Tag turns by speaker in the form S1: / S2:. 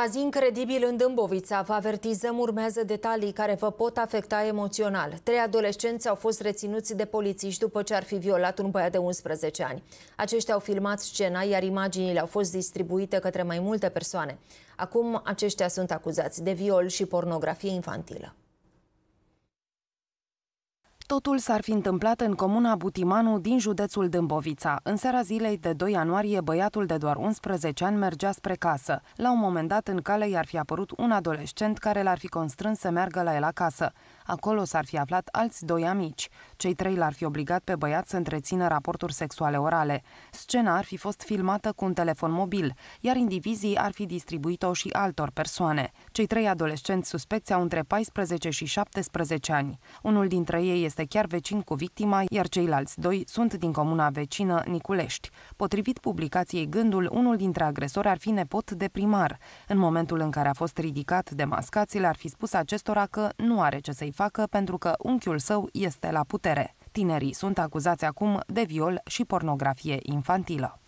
S1: Caz incredibil în Dâmbovița, vă avertizăm, urmează detalii care vă pot afecta emoțional. Trei adolescenți au fost reținuți de polițiști după ce ar fi violat un băiat de 11 ani. Aceștia au filmat scena, iar imaginile au fost distribuite către mai multe persoane. Acum aceștia sunt acuzați de viol și pornografie infantilă.
S2: Totul s-ar fi întâmplat în comuna Butimanu din județul Dâmbovița. În seara zilei de 2 ianuarie, băiatul de doar 11 ani mergea spre casă. La un moment dat, în cale i-ar fi apărut un adolescent care l-ar fi constrâns să meargă la el acasă. Acolo s-ar fi aflat alți doi amici. Cei trei l-ar fi obligat pe băiat să întrețină raporturi sexuale orale. Scena ar fi fost filmată cu un telefon mobil, iar indivizii ar fi distribuit-o și altor persoane. Cei trei adolescenți suspecți au între 14 și 17 ani. Unul dintre ei este chiar vecin cu victima, iar ceilalți doi sunt din comuna vecină Niculești. Potrivit publicației Gândul, unul dintre agresori ar fi nepot de primar. În momentul în care a fost ridicat de mascați, le-ar fi spus acestora că nu are ce să-i facă pentru că unchiul său este la putere. Tinerii sunt acuzați acum de viol și pornografie infantilă.